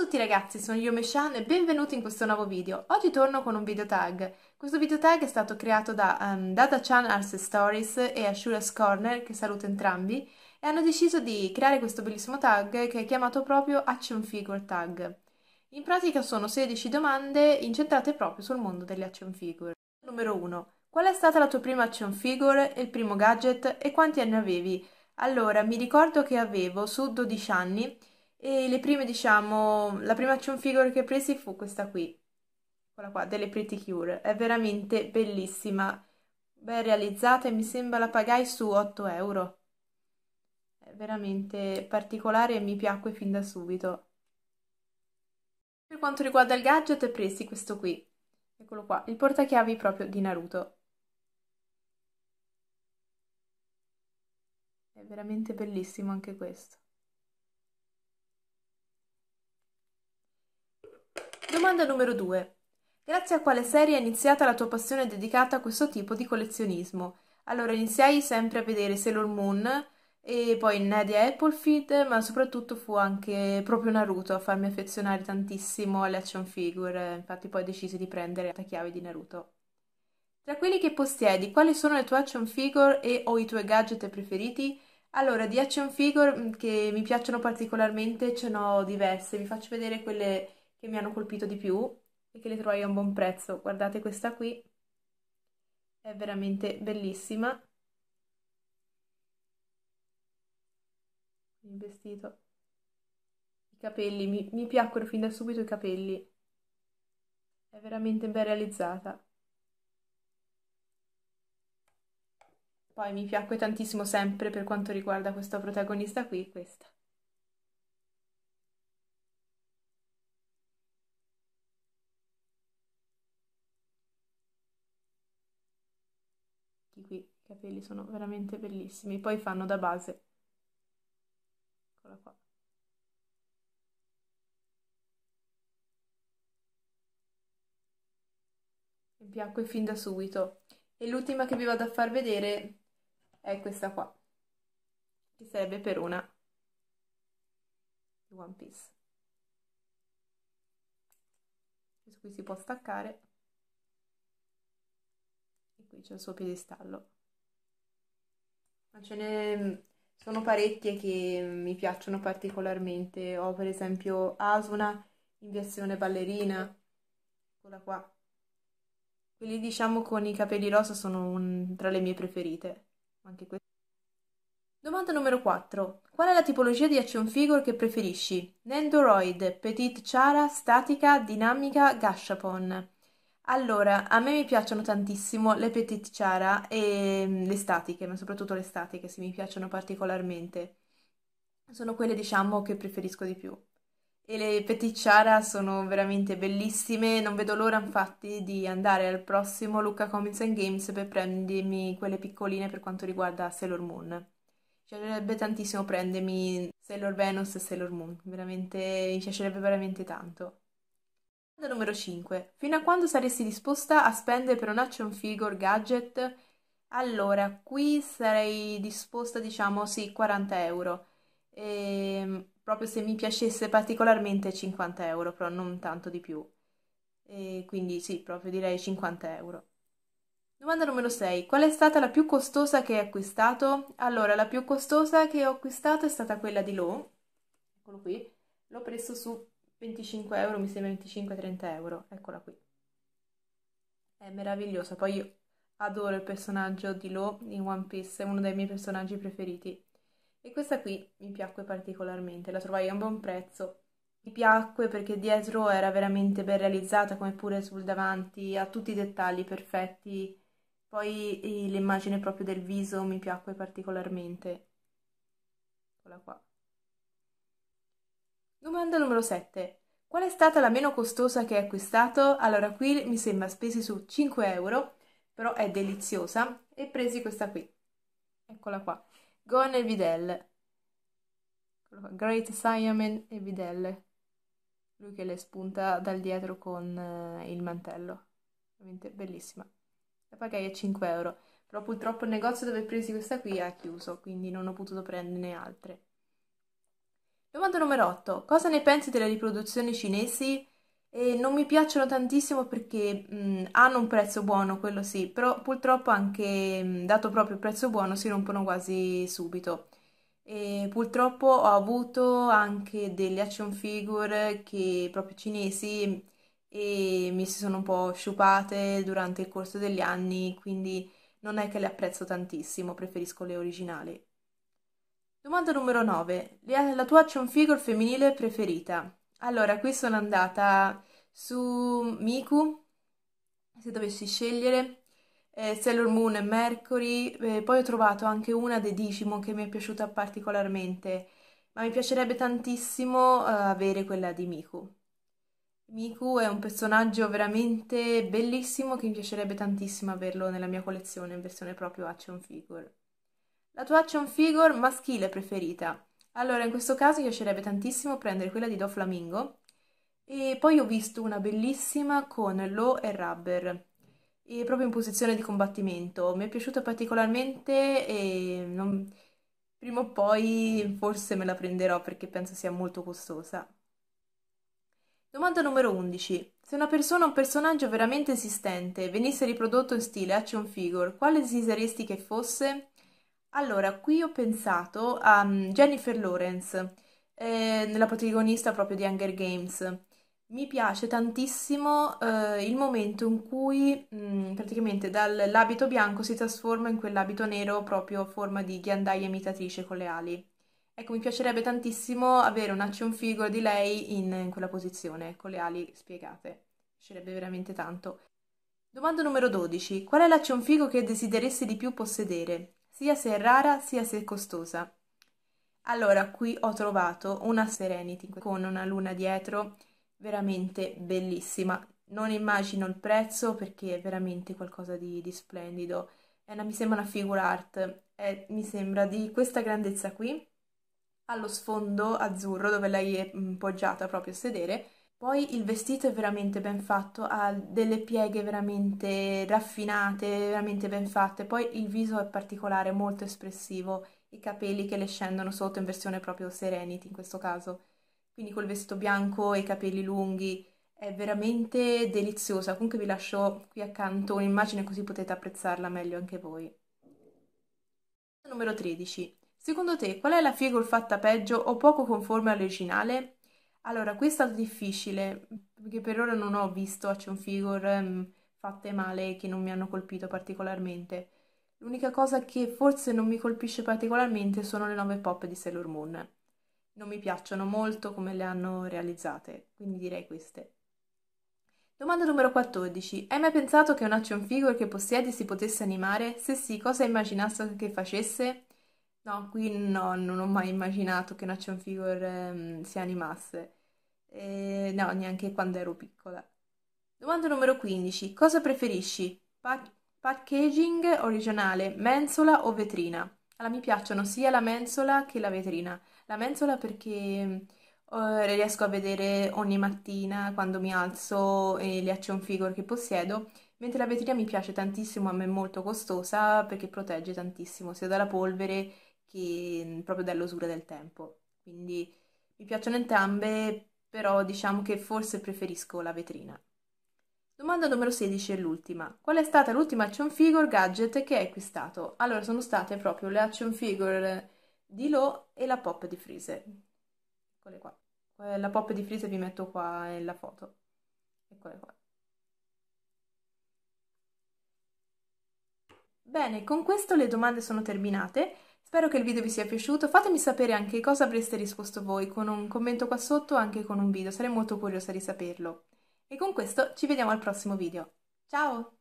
Ciao a tutti ragazzi, sono io Meshan e benvenuti in questo nuovo video. Oggi torno con un video tag. Questo video tag è stato creato da um, ehm, Dada-chan Arse Stories e Ashura's Corner, che saluto entrambi, e hanno deciso di creare questo bellissimo tag che è chiamato proprio Action Figure Tag. In pratica sono 16 domande incentrate proprio sul mondo delle action figure. Numero 1. Qual è stata la tua prima action figure, il primo gadget e quanti anni avevi? Allora, mi ricordo che avevo su 12 anni e le prime, diciamo, la prima action figure che presi fu questa qui, quella qua, delle Pretty Cure. È veramente bellissima, ben realizzata e mi sembra la pagai su 8 euro. È veramente particolare e mi piacque fin da subito. Per quanto riguarda il gadget, presi questo qui, eccolo qua, il portachiavi proprio di Naruto. È veramente bellissimo anche questo. Domanda numero 2. Grazie a quale serie è iniziata la tua passione dedicata a questo tipo di collezionismo? Allora, iniziai sempre a vedere Sailor Moon e poi Nadia Applefield, ma soprattutto fu anche proprio Naruto a farmi affezionare tantissimo alle action figure, infatti poi decisi di prendere la chiave di Naruto. Tra quelli che possiedi, quali sono le tue action figure e o i tuoi gadget preferiti? Allora, di action figure mm, che mi piacciono particolarmente ce n'ho diverse, vi faccio vedere quelle che mi hanno colpito di più e che le trovai a un buon prezzo. Guardate questa qui, è veramente bellissima. Il vestito. I capelli, mi, mi piacquero fin da subito i capelli. È veramente ben realizzata. Poi mi piacque tantissimo sempre per quanto riguarda questa protagonista qui, questa. questi qui, i capelli sono veramente bellissimi, poi fanno da base. Eccola qua. Mi piacque fin da subito. E l'ultima che vi vado a far vedere è questa qua, che serve per una One Piece. Questo qui si può staccare qui c'è il suo piedestallo. Ma ce ne mm, sono parecchie che mm, mi piacciono particolarmente. Ho per esempio Asuna in versione ballerina, eccola qua. Quelli diciamo con i capelli rosa sono un, tra le mie preferite. Anche queste. Domanda numero 4. Qual è la tipologia di action figure che preferisci? Nendoroid, Petit Chara, Statica, Dinamica, Gashapon. Allora, a me mi piacciono tantissimo le Petit chara e mm, le statiche, ma soprattutto le statiche, sì, mi piacciono particolarmente. Sono quelle, diciamo, che preferisco di più. E le Petit chara sono veramente bellissime, non vedo l'ora infatti di andare al prossimo Lucca Comics and Games per prendermi quelle piccoline per quanto riguarda Sailor Moon. Mi piacerebbe tantissimo prendermi Sailor Venus e Sailor Moon, veramente, mi piacerebbe veramente tanto. Domanda numero 5. Fino a quando saresti disposta a spendere per un action figure gadget? Allora, qui sarei disposta, diciamo, sì, 40 euro. E, ehm, proprio se mi piacesse particolarmente 50 euro, però non tanto di più. E, quindi sì, proprio direi 50 euro. Domanda numero 6. Qual è stata la più costosa che hai acquistato? Allora, la più costosa che ho acquistato è stata quella di Lo. Eccolo qui. L'ho preso su 25 euro, mi sembra 25-30 euro, eccola qui. È meravigliosa, poi io adoro il personaggio di Lo in One Piece, è uno dei miei personaggi preferiti. E questa qui mi piacque particolarmente, la trovai a un buon prezzo. Mi piacque perché dietro era veramente ben realizzata, come pure sul davanti, ha tutti i dettagli perfetti. Poi eh, l'immagine proprio del viso mi piacque particolarmente. Eccola qua. Domanda numero 7. Qual è stata la meno costosa che hai acquistato? Allora qui mi sembra spesi su 5 euro, però è deliziosa, e presi questa qui. Eccola qua. Gone e Videl. Great Simon e Videl. Lui che le spunta dal dietro con eh, il mantello. Veramente bellissima. La pagai a 5 euro. Però purtroppo il negozio dove presi questa qui ha chiuso, quindi non ho potuto prenderne altre. Domanda numero 8. Cosa ne pensi delle riproduzioni cinesi? E non mi piacciono tantissimo perché mh, hanno un prezzo buono, quello sì, però purtroppo anche mh, dato proprio il prezzo buono si rompono quasi subito. E purtroppo ho avuto anche delle action figure che proprio cinesi e mi si sono un po' sciupate durante il corso degli anni, quindi non è che le apprezzo tantissimo, preferisco le originali. Domanda numero 9. La tua action figure femminile preferita? Allora, qui sono andata su Miku, se dovessi scegliere, eh, Sailor Moon e Mercury, eh, poi ho trovato anche una dei Digimon che mi è piaciuta particolarmente, ma mi piacerebbe tantissimo eh, avere quella di Miku. Miku è un personaggio veramente bellissimo che mi piacerebbe tantissimo averlo nella mia collezione in versione proprio action figure. La tua action figure maschile preferita? Allora, in questo caso mi piacerebbe tantissimo prendere quella di Do Flamingo. E poi ho visto una bellissima con Low e Rubber, e proprio in posizione di combattimento. Mi è piaciuta particolarmente e non... prima o poi forse me la prenderò perché penso sia molto costosa. Domanda numero 11. Se una persona o un personaggio veramente esistente venisse riprodotto in stile action figure, quale desideresti che fosse? Allora, qui ho pensato a mm, Jennifer Lawrence, eh, la protagonista proprio di Hunger Games. Mi piace tantissimo eh, il momento in cui mm, praticamente dall'abito bianco si trasforma in quell'abito nero proprio a forma di ghiandaia imitatrice con le ali. Ecco, mi piacerebbe tantissimo avere un action figure di lei in, in quella posizione, con le ali spiegate. Mi piacerebbe veramente tanto. Domanda numero 12. Qual è l'action figure che desideresti di più possedere? sia se rara sia se costosa. Allora, qui ho trovato una Serenity con una luna dietro veramente bellissima. Non immagino il prezzo perché è veramente qualcosa di, di splendido. Una, mi sembra una figure art, è, mi sembra di questa grandezza qui, allo sfondo azzurro dove lei è poggiata proprio a sedere, poi il vestito è veramente ben fatto, ha delle pieghe veramente raffinate, veramente ben fatte. Poi il viso è particolare, molto espressivo, i capelli che le scendono sotto in versione proprio Serenity in questo caso. Quindi col vestito bianco e i capelli lunghi è veramente deliziosa. Comunque vi lascio qui accanto un'immagine così potete apprezzarla meglio anche voi. Numero 13. Secondo te qual è la figure fatta peggio o poco conforme all'originale? Allora, qui è stato difficile, perché per ora non ho visto action figure mh, mm, fatte male che non mi hanno colpito particolarmente. L'unica cosa che forse non mi colpisce particolarmente sono le nuove pop di Sailor Moon. Non mi piacciono molto come le hanno realizzate, quindi direi queste. Domanda numero 14. Hai mai pensato che un action figure che possiedi si potesse animare? Se sì, cosa immaginassi che facesse? No, qui no, non ho mai immaginato che un action figure ehm, si animasse. Eh, no, neanche quando ero piccola. Domanda numero 15. Cosa preferisci? Pa- packaging originale, mensola o vetrina? Allora, mi piacciono sia la mensola che la vetrina. La mensola perché eh, riesco a vedere ogni mattina quando mi alzo e le action figure che possiedo, mentre la vetrina mi piace tantissimo, a me è molto costosa perché protegge tantissimo sia dalla polvere che mm, proprio dall'usura del tempo. Quindi mi piacciono entrambe però diciamo che forse preferisco la vetrina. Domanda numero 16 è l'ultima. Qual è stata l'ultima action figure gadget che hai acquistato? Allora, sono state proprio le action figure di Lo e la pop di Freezer. Eccole qua. Eh, la pop di Freezer vi metto qua nella foto. Eccole qua. Bene, con questo le domande sono terminate. Spero che il video vi sia piaciuto, fatemi sapere anche cosa avreste risposto voi con un commento qua sotto o anche con un video, sarei molto curiosa di saperlo. E con questo ci vediamo al prossimo video. Ciao!